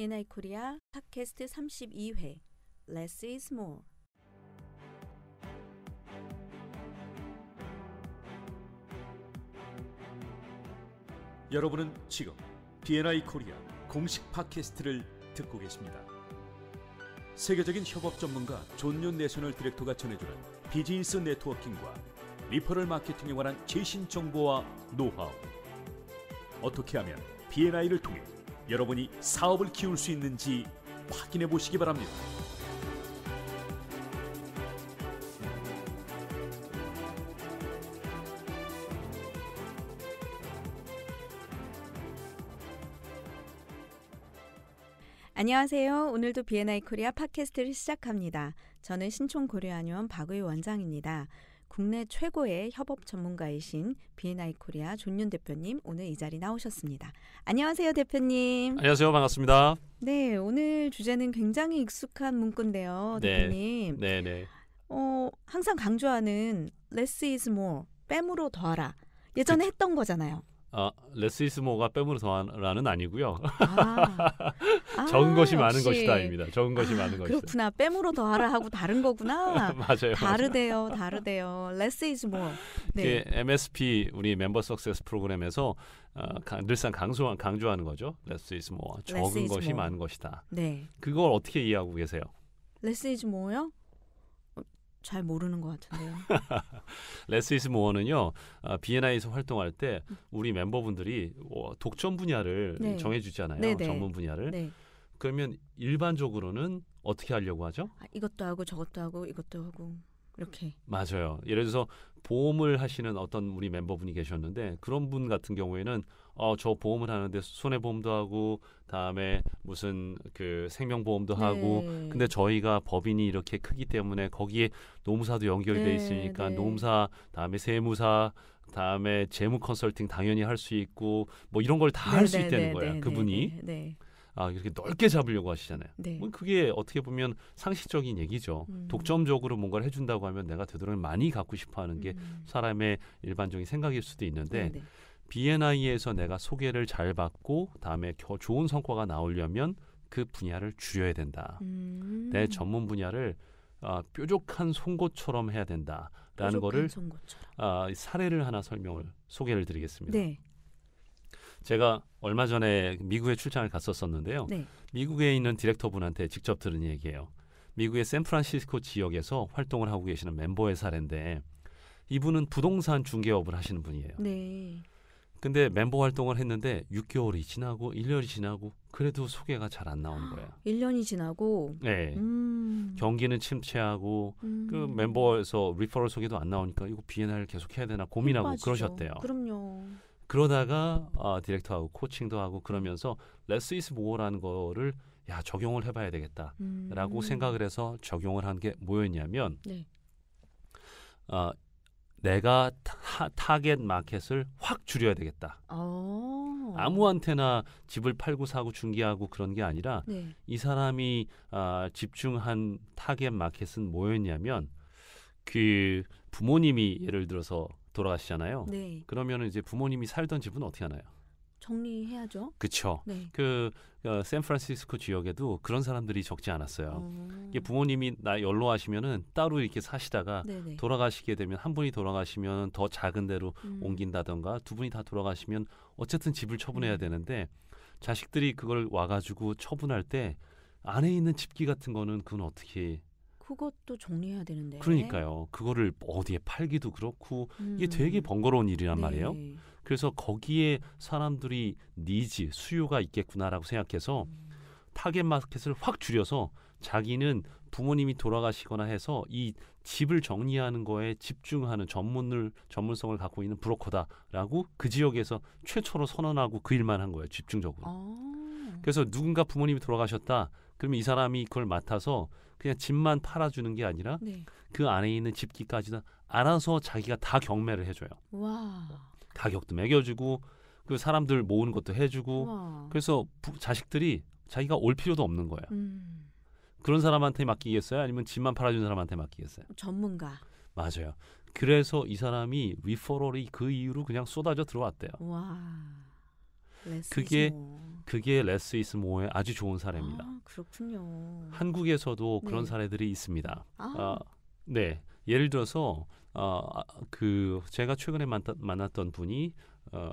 B&I 코리아 팟캐스트 32회 Less is more 여러분은 지금 B&I 코리아 공식 팟캐스트를 듣고 계십니다. 세계적인 협업 전문가 존윤 내셔널 디렉터가 전해주는 비즈니스 네트워킹과 리퍼럴 마케팅에 관한 최신 정보와 노하우 어떻게 하면 B&I를 통해 여러분이 사업을 키울 수 있는지 확인해 보시기 바랍니다. 안녕하세요. 오늘도 비엔나 코리아 팟캐스트를 시작합니다. 저는 신촌 고려안의원 박의 원장입니다. 국내 최고의 협업 전문가이신 B&I 코리아 존윤 대표님 오늘 이 자리 나오셨습니다. 안녕하세요, 대표님. 안녕하세요. 반갑습니다. 네, 오늘 주제는 굉장히 익숙한 문구인데요, 네. 대표님. 네, 네. 네. 어, 항상 강조하는 less is more, 뺨으로 더하라. 예전에 그 했던 거잖아요. 아, 어, 레스이스모가 뺨으로 더하라는 아니고요. 아, 아 적은 것이 많은 것이다입니다. 적은 것이 아, 많은 것이다. 그렇구나. 뺨으로 더하라 하고 다른 거구나. 맞아요. 다르대요. 다르대요. 레스이스모. 네. MSP 우리 멤버 석세스 프로그램에서 어, 가, 늘상 강조한, 강조하는 거죠. 레스이스모. 적은 것이 많은 것이다. 네. 그걸 어떻게 이해하고 계세요? 레스이스모요? 잘 모르는 것 같은데요. 레스이스 모어는요 아, 비엔나에서 활동할 때 우리 멤버분들이 어, 독점 분야를 네. 정해주잖아요. 네네. 네. 전문 분야를. 네. 그러면 일반적으로는 어떻게 하려고 하죠? 아, 이것도 하고 저것도 하고 이것도 하고. 이렇게. 맞아요. 예를 들어서 보험을 하시는 어떤 우리 멤버분이 계셨는데 그런 분 같은 경우에는 어 저 보험을 하는데 손해 보험도 하고 다음에 무슨 그 생명 보험도 네. 하고 근데 저희가 법인이 이렇게 크기 때문에 거기에 노무사도 연결돼 네, 있으니까 네. 노무사 다음에 세무사 다음에 재무 컨설팅 당연히 할 수 있고 뭐 이런 걸 다 할수 네, 네, 있다는 네, 거예요. 그분이. 아 이렇게 넓게 잡으려고 하시잖아요. 네. 뭐 그게 어떻게 보면 상식적인 얘기죠. 음. 독점적으로 뭔가를 해준다고 하면 내가 되도록 많이 갖고 싶어하는 게 음. 사람의 일반적인 생각일 수도 있는데 네네. BNI에서 내가 소개를 잘 받고 다음에 겨, 좋은 성과가 나오려면 그 분야를 줄여야 된다. 음. 내 전문 분야를 아, 뾰족한 송곳처럼 해야 된다라는 거를 아, 사례를 하나 설명을 소개를 드리겠습니다. 네. 제가 얼마 전에 미국에 출장을 갔었었는데요. 네. 미국에 있는 디렉터분한테 직접 들은 얘기예요. 미국의 샌프란시스코 지역에서 활동을 하고 계시는 멤버의 사례인데 이분은 부동산 중개업을 하시는 분이에요. 네. 근데 멤버 활동을 했는데 6개월이 지나고 1년이 지나고 그래도 소개가 잘 안 나온 거예요. 1년이 지나고 네. 음. 경기는 침체하고 그 음. 그 멤버에서 리퍼럴 소개도 안 나오니까 이거 비엔나를 계속 해야 되나 고민하고 그러셨대요. 그럼요. 그러다가 어, 디렉터하고 코칭도 하고 그러면서 레스 이스 모어라는 거를 야 적용을 해봐야 되겠다라고 음. 생각을 해서 적용을 한 게 뭐였냐면 네. 어, 내가 타, 겟 마켓을 확 줄여야 되겠다. 오. 어. 아무한테나 집을 팔고 사고 중개하고 그런 게 아니라 네. 이 사람이 어, 집중한 타겟 마켓은 뭐였냐면 그 부모님이 예를 들어서 돌아가시잖아요. 네. 그러면 이제 부모님이 살던 집은 어떻게 하나요? 정리해야죠. 그쵸. 네. 그 어, 샌프란시스코 지역에도 그런 사람들이 적지 않았어요. 어... 부모님이 나 연로하시면은 따로 이렇게 사시다가 네네. 네. 돌아가시게 되면 한 분이 돌아가시면 더 작은 데로 음... 옮긴다던가 두 분이 다 돌아가시면 어쨌든 집을 처분해야 음... 되는데 자식들이 그걸 와가지고 처분할 때 안에 있는 집기 같은 거는 그건 어떻게 그것도 정리해야 되는데. 그러니까요. 그거를 어디에 팔기도 그렇고 음. 이게 되게 번거로운 일이란 네. 말이에요. 그래서 거기에 사람들이 니즈, 수요가 있겠구나라고 생각해서 음. 타겟 마켓을 확 줄여서 자기는 부모님이 돌아가시거나 해서 이 집을 정리하는 거에 집중하는 전문을 전문성을 갖고 있는 브로커다라고 그 지역에서 최초로 선언하고 그 일만 한 거예요 집중적으로. 아. 그래서 누군가 부모님이 돌아가셨다. 그러면 이 사람이 그걸 맡아서 그냥 집만 팔아주는 게 아니라 네. 그 안에 있는 집기까지는 알아서 자기가 다 경매를 해줘요. 와. 가격도 매겨주고 그 사람들 모으는 것도 해주고 와. 그래서 부, 자식들이 자기가 올 필요도 없는 거예요. 음. 그런 사람한테 맡기겠어요? 아니면 집만 팔아준 사람한테 맡기겠어요? 전문가. 맞아요. 그래서 이 사람이 위퍼럴이 그 이후로 그냥 쏟아져 들어왔대요. 와. 그게 그게 레스 이스모의 아주 좋은 사례입니다. 아, 그렇군요. 한국에서도 네. 그런 사례들이 있습니다. 아. 아. 네. 예를 들어서 어, 아, 그 제가 최근에 만났던 분이 어,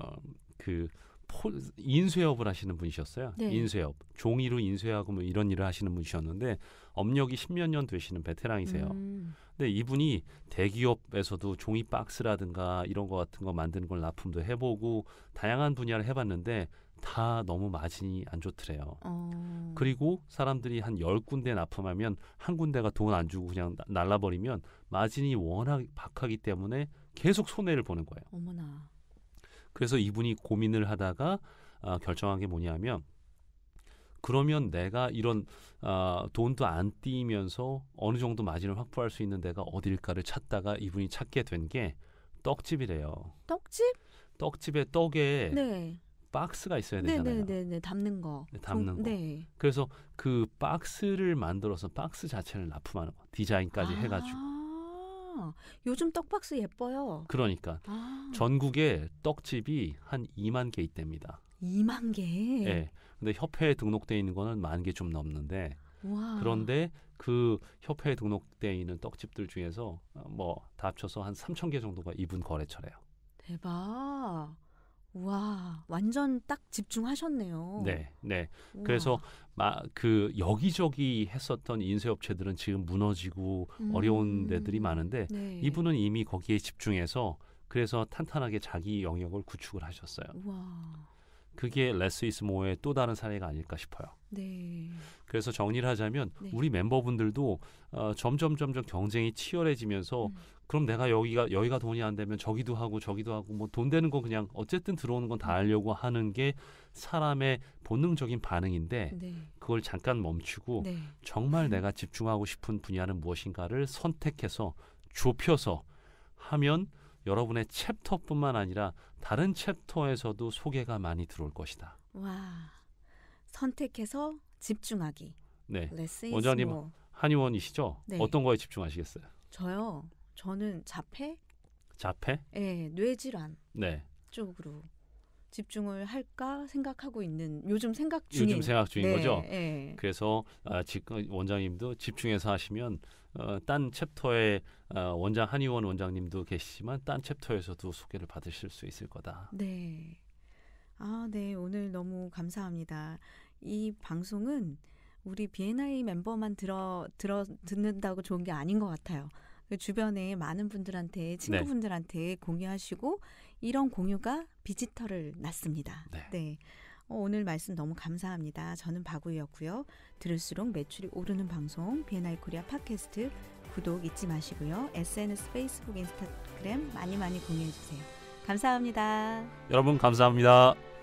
그 포, 인쇄업을 하시는 분이셨어요. 네. 인쇄업 종이로 인쇄하고 뭐 이런 일을 하시는 분이셨는데 업력이 십몇 년 되시는 베테랑이세요. 음. 근데 이분이 대기업에서도 종이 박스라든가 이런 거 같은 거 만드는 걸 납품도 해보고 다양한 분야를 해봤는데 다 너무 마진이 안 좋더래요. 어. 그리고 사람들이 한 열군데 납품하면 한 군데가 돈 안 주고 그냥 날라버리면 마진이 워낙 박하기 때문에 계속 손해를 보는 거예요. 어머나. 그래서 이분이 고민을 하다가 아, 결정한 게 뭐냐면 그러면 내가 이런 아, 돈도 안 띄면서 어느 정도 마진을 확보할 수 있는 데가 어딜까를 찾다가 이분이 찾게 된 게 떡집이래요. 떡집? 떡집에 떡에 네. 박스가 있어야 네, 네, 되잖아요. 네네네 네, 담는 거. 네, 담는 종, 거. 네. 그래서 그 박스를 만들어서 박스 자체를 납품하는 거 디자인까지 아~ 해가지고 요즘 떡박스 예뻐요. 그러니까 아. 전국에 떡집이 한 2만 개 있답니다. 2만 개. 예. 네. 근데 협회에 등록돼 있는 거는 만 개 좀 넘는데 와. 그런데 그 협회에 등록돼 있는 떡집들 중에서 어, 뭐다 합쳐서 한 3천 개 정도가 이분 거래처래요. 대박. 와, 완전 딱 집중하셨네요. 네, 네. 우와. 그래서 막그 여기저기 했었던 인쇄 업체들은 지금 무너지고 음. 어려운 데들이 많은데 네. 이분은 이미 거기에 집중해서 그래서 탄탄하게 자기 영역을 구축을 하셨어요. 와 그게 레스 이스 모어의 또 다른 사례가 아닐까 싶어요. 네. 그래서 정리를 하자면 네. 우리 멤버분들도 어, 점점 점점 경쟁이 치열해지면서 음. 그럼 내가 여기가 여기가 돈이 안 되면 저기도 하고 저기도 하고 뭐 돈 되는 거 그냥 어쨌든 들어오는 건 다 하려고 음. 하는 게 사람의 본능적인 반응인데 네. 그걸 잠깐 멈추고 네. 정말 내가 집중하고 싶은 분야는 무엇인가를 선택해서 좁혀서 하면 여러분의 챕터뿐만 아니라 다른 챕터에서도 소개가 많이 들어올 것이다. 와. 선택해서 집중하기. 네. 원장님 한의원이시죠? 네. 어떤 거에 집중하시겠어요? 저요. 저는 자폐? 자폐? 네, 뇌질환. 네. 쪽으로. 집중을 할까 생각하고 있는 요즘 생각 중인 요즘 생각 중인 네, 거죠. 네. 그래서 아, 지, 금 원장님도 집중해서 하시면 어, 딴 챕터에 어, 원장 한의원 원장님도 계시지만 딴 챕터에서도 소개를 받으실 수 있을 거다. 네. 아, 네. 오늘 너무 감사합니다. 이 방송은 우리 BNI 멤버만 들어 들어 듣는다고 좋은 게 아닌 것 같아요. 그 주변에 많은 분들한테 네. 친구분들한테 네. 공유하시고 이런 공유가 비지터를 났습니다. 네. 네. 어, 오늘 말씀 너무 감사합니다. 저는 바구이였고요. 들을수록 매출이 오르는 방송 비엔나이 코리아 팟캐스트 구독 잊지 마시고요. SNS, 페이스북, 인스타그램 많이 많이 공유해 주세요. 감사합니다. 여러분 감사합니다.